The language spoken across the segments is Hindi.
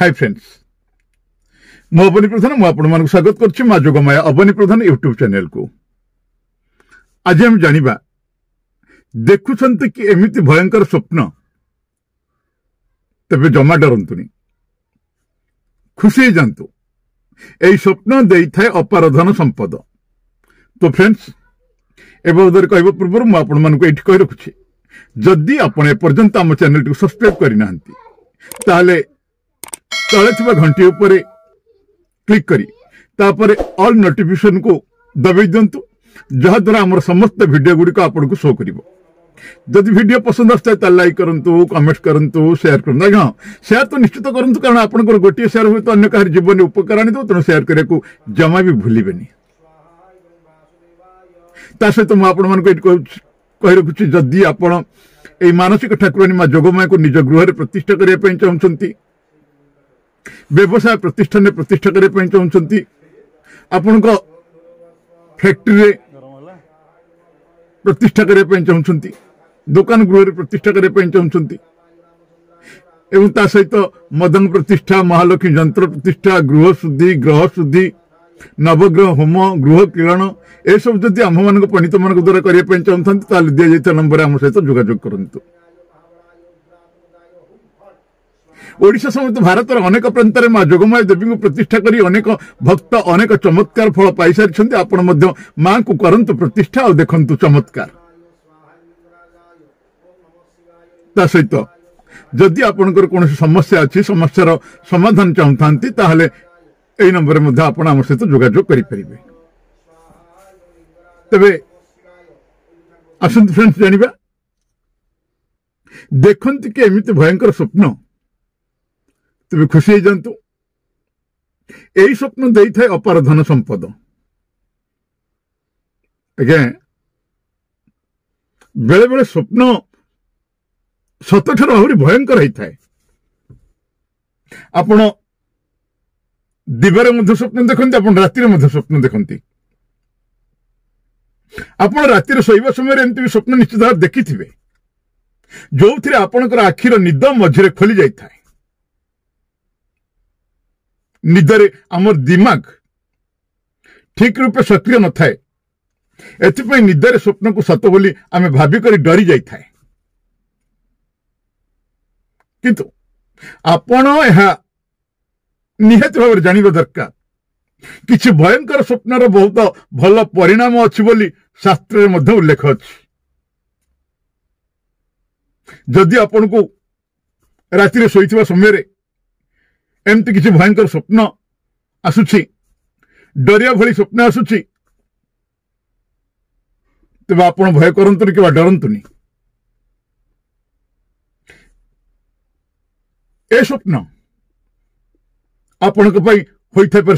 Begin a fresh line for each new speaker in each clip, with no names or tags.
हाय फ्रेंड्स मो प्रधान मु स्वागत करछि अवनी प्रधान यूट्यूब चैनल को आज हम जानिबा देखु कि एमिति भयंकर स्वप्न तेज जमा डर खुशी जंतु एई स्वप्न देई थाय अपार संपद तो फ्रेंड्स एबो दर कहबो पूर्व मु आपण मानको एठ कहि रखछि जदी आपण सब्सक्राइब करिनांती तले थी घंटी उपर क्लिक कर अल नोटिफिकेसन को दबे दिंतु जहाद्वारा आम समस्त भिड गुड़िक आपको शो कर जदि भिड पसंद आसता है लाइक करूँ कमेंट करूँ सेयार कर हाँ सेयार तो निश्चित करूँ कारण आप गोटे सेयार हूँ तो अगर कहार जीवन उपकार आनी तेणु सेयार करने को जमा भी भूल सहित मुझे ମୁଁ ଆପଣମାନଙ୍କୁ ଏଠି କହି ରଖୁଛି ଯଦି ଆପଣ ଏଇ ମାନସିକ ଠାକୁରାଣୀ ମା ଯୋଗମାୟାକୁ ନିଜ ଗୃହରେ ବ୍ୟବସାୟ ପ୍ରତିଷ୍ଠାନରେ ପ୍ରତିଷ୍ଠା କରିବା ପାଇଁ ଚାହୁଁଛନ୍ତି ଆପଣଙ୍କ ଫ୍ୟାକ୍ଟ୍ରିରେ ପ୍ରତିଷ୍ଠା କରିବା ପାଇଁ ଚାହୁଁଛନ୍ତି ଦୋକାନ ଗୃହରେ ପ୍ରତିଷ୍ଠା କରିବା ପାଇଁ ଚାହୁଁଛନ୍ତି ଏବଂ ତା ସହିତ ମଦନ ପ୍ରତିଷ୍ଠା ମହାଲକ୍ଷ୍ମୀ ଯନ୍ତ୍ର ପ୍ରତିଷ୍ଠା ଗୃହ ଶୁଦ୍ଧି ଗ୍ରହ ଶୁଦ୍ଧି ନବଗ୍ରହ ହୋମ ଗୃହ କିରଣ ଏସବୁ ଯଦି ଆମ୍ଭମାନଙ୍କ ପଣ୍ଡିତମାନଙ୍କ ଦ୍ୱାରା କରିବା ପାଇଁ ଚାହୁଁଥାନ୍ତି ତାହେଲେ ଦିଆଯାଇଥିବା ନମ୍ବରରେ ଆମ ସହିତ ଯୋଗାଯୋଗ କରନ୍ତୁ ओडा समेत भारत अनेक प्रांत में माँ जगमाय देवी को प्रतिष्ठा करक भक्त अनेक चमत्कार फल पाई सारी आपण माँ को करतु प्रतिष्ठा और देखु चमत्कार सहित जदि आपणकर कौन समस्या अच्छी समस्या समाधान चाहती ताल नंबर आम सहित जोजोग करें तेज आस फ्रेंड्स जानवा देखती कि एमती भयंकर स्वप्न ତେବେ ଖୁସି ହେଇଯାଆନ୍ତୁ ଏହି ସ୍ୱପ୍ନ ଦେଇଥାଏ ଅପାର ଧନ ସମ୍ପଦ ଆଜ୍ଞା ବେଳେବେଳେ ସ୍ୱପ୍ନ ସତଠାରୁ ଆହୁରି ଭୟଙ୍କର ହେଇଥାଏ ଆପଣ ଦିବାରେ ମଧ୍ୟ ସ୍ୱପ୍ନ ଦେଖନ୍ତି ଆପଣ ରାତିରେ ମଧ୍ୟ ସ୍ୱପ୍ନ ଦେଖନ୍ତି ଆପଣ ରାତିରେ ଶୋଇବା ସମୟରେ ଏମିତି ବି ସ୍ୱପ୍ନ ନିଶ୍ଚିତ ଭାବରେ ଦେଖିଥିବେ ଯେଉଁଥିରେ ଆପଣଙ୍କର ଆଖିର ନିଦ ମଝିରେ ଖୋଲି ଯାଇଥାଏ ନିଜରେ ଆମର ଦିମାଗ ଠିକ୍ ରୂପେ ସକ୍ରିୟ ନଥାଏ ଏଥିପାଇଁ ନିଦରେ ସ୍ୱପ୍ନକୁ ସତ ବୋଲି ଆମେ ଭାବିକରି ଡରି ଯାଇଥାଏ କିନ୍ତୁ ଆପଣ ଏହା ନିହାତି ଭାବରେ ଜାଣିବା ଦରକାର କିଛି ଭୟଙ୍କର ସ୍ୱପ୍ନର ବହୁତ ଭଲ ପରିଣାମ ଅଛି ବୋଲି ଶାସ୍ତ୍ରରେ ମଧ୍ୟ ଉଲ୍ଲେଖ ଅଛି ଯଦି ଆପଣଙ୍କୁ ରାତିରେ ଶୋଇଥିବା ସମୟରେ एमती किसी भयंकर स्वप्न आसुची डरिया भाई स्वप्न आसुची तेरे आप भय कर कि ए स्वप्न आपण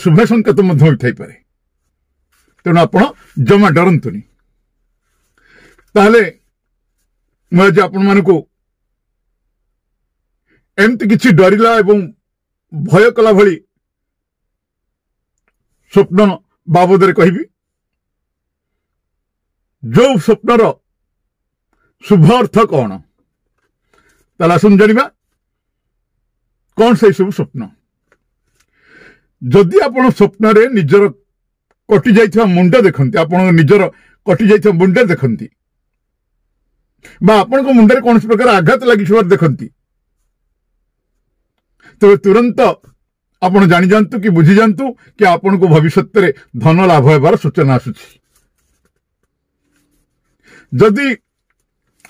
शुभ संकेत होपे जमा डरतुनि मुझे आपण मानक एमती किसी डरला ଭୟ କଲା ଭଳି ସ୍ୱପ୍ନ ବାବଦରେ କହିବି ଯେଉଁ ସ୍ୱପ୍ନର ଶୁଭ ଅର୍ଥ କ'ଣ ତାହେଲେ ଆସନ୍ତୁ ଜାଣିବା କ'ଣ ସେଇ ସବୁ ସ୍ୱପ୍ନ ଯଦି ଆପଣ ସ୍ୱପ୍ନରେ ନିଜର କଟିଯାଇଥିବା ମୁଣ୍ଡ ଦେଖନ୍ତି ଆପଣଙ୍କ ନିଜର କଟିଯାଇଥିବା ମୁଣ୍ଡ ଦେଖନ୍ତି ବା ଆପଣଙ୍କ ମୁଣ୍ଡରେ କୌଣସି ପ୍ରକାର ଆଘାତ ଲାଗିଥିବାର ଦେଖନ୍ତି ତେବେ ତୁରନ୍ତ ଆପଣ ଜାଣିଯାଆନ୍ତୁ କି ବୁଝିଯାଆନ୍ତୁ କି ଆପଣଙ୍କୁ ଭବିଷ୍ୟତରେ ଧନ ଲାଭ ହେବାର ସୂଚନା ଆସୁଛି ଯଦି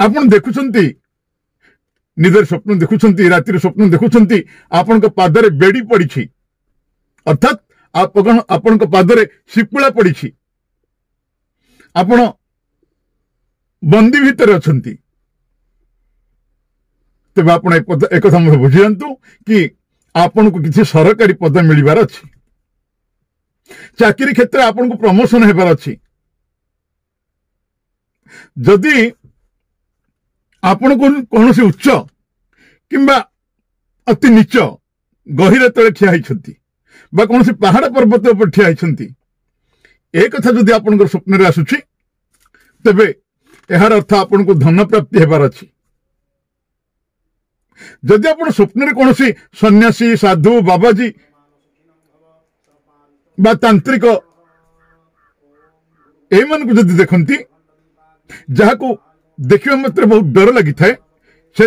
ଆପଣ ଦେଖୁଛନ୍ତି ନିଜର ସ୍ୱପ୍ନ ଦେଖୁଛନ୍ତି ରାତିରେ ସ୍ୱପ୍ନ ଦେଖୁଛନ୍ତି ଆପଣଙ୍କ ପାଦରେ ବେଡ଼ି ପଡ଼ିଛି ଅର୍ଥାତ୍ ଆପଣଙ୍କ ପାଦରେ ଶିକୁଳା ପଡ଼ିଛି ଆପଣ ବନ୍ଦୀ ଭିତରେ ଅଛନ୍ତି ତେବେ ଆପଣ ଏକଥା ମଧ୍ୟ ବୁଝିଯାଆନ୍ତୁ କି ଆପଣଙ୍କୁ କିଛି ସରକାରୀ ପଦ ମିଳିବାର ଅଛି ଚାକିରି କ୍ଷେତ୍ରରେ ଆପଣଙ୍କୁ ପ୍ରମୋସନ ହେବାର ଅଛି ଯଦି ଆପଣଙ୍କୁ କୌଣସି ଉଚ୍ଚ କିମ୍ବା ଅତି ନିଚ ଗହିର ତଳେ ଠିଆ ହୋଇଛନ୍ତି ବା କୌଣସି ପାହାଡ଼ ପର୍ବତ ଉପରେ ଠିଆ ହୋଇଛନ୍ତି ଏ କଥା ଯଦି ଆପଣଙ୍କର ସ୍ୱପ୍ନରେ ଆସୁଛି ତେବେ ଏହାର ଅର୍ଥ ଆପଣଙ୍କୁ ଧନପ୍ରାପ୍ତି ହେବାର ଅଛି जदि आप स्वप्न कौन सन्यासी साधु बाबाजी तांत्रिक यदि देखती जहा को देखा मतलब बहुत डर लगी था से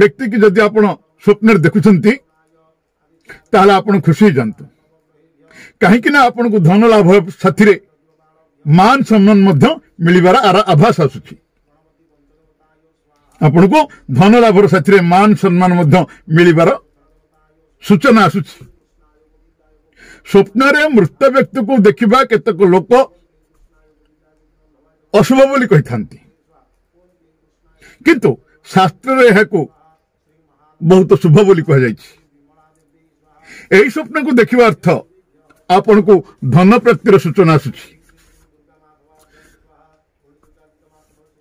व्यक्ति की जदि आप स्वप्न देखुं आप खुशी जात कहीं आपन को धन लाभ साथ मान सम्मान मिल आभास आसुच्छी আপনক ধন লাভৰ সতেৰে মান সন্মানৰ মধ্য مليবাৰ সূচনা সূচ স্বপ্নৰে মৃত ব্যক্তিক দেখিবা কেতক লোক অশুভ বলি কৈছান্তি কিন্তু শাস্ত্ৰৰে হাকু বহুত শুভ বলি কোৱা যায় এই স্বপ্নক দেখিবাৰ অর্থ আপোনক ধন প্ৰাপ্তিৰ সূচনা আসুচি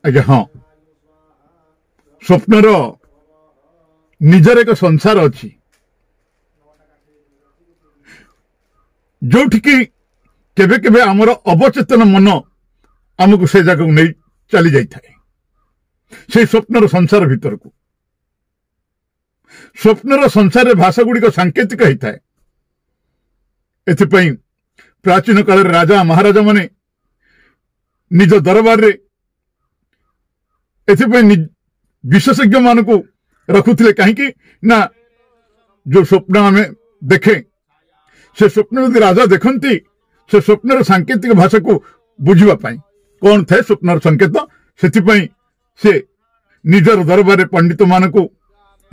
এগা হ ସ୍ୱପ୍ନର ନିଜର ଏକ ସଂସାର ଅଛି ଯେଉଁଠିକି କେବେ କେବେ ଆମର ଅବଚେତନ ମନ ଆମକୁ ସେ ଜାଗାକୁ ନେଇ ଚାଲିଯାଇଥାଏ ସେଇ ସ୍ୱପ୍ନର ସଂସାର ଭିତରକୁ ସ୍ୱପ୍ନର ସଂସାରରେ ଭାଷା ଗୁଡ଼ିକ ସାଙ୍କେତିକ ହେଇଥାଏ ଏଥିପାଇଁ ପ୍ରାଚୀନ କାଳରେ ରାଜା ମହାରାଜାମାନେ ନିଜ ଦରବାରରେ ଏଥିପାଇଁ विशेषज्ञ मान रखुले कहीं ना जो स्वप्न आम देखे से स्वप्न जो राजा देखती से स्वप्नर सांकेतिक भाषा को बुझापी कौन थाए स्वप्नर संकेत से निजर दरबार पंडित मान को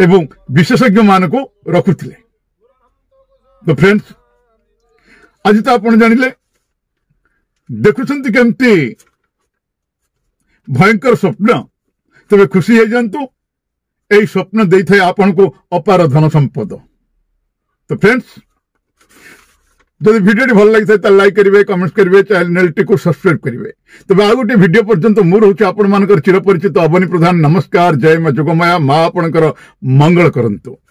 एवं विशेषज्ञ मान को रखुले तो फ्रेंड्स आज तो आप जान देखुं केमती भयंकर स्वप्न तेरे तो खुशी हो जातु यही स्वप्न दे था आपन को अपार धन संपद तो फ्रेंड्स जो भिडटे भल लगी था लाइक करेंगे कमेंट्स करेंगे चैनल को सब्सक्राइब करेंगे तेज आउ गोटे भिड पर्यटन तो मुझे हूँ चिरपरिचित अवनी प्रधान नमस्कार जय मा जुगमाय माँ आपण मंगल करूँ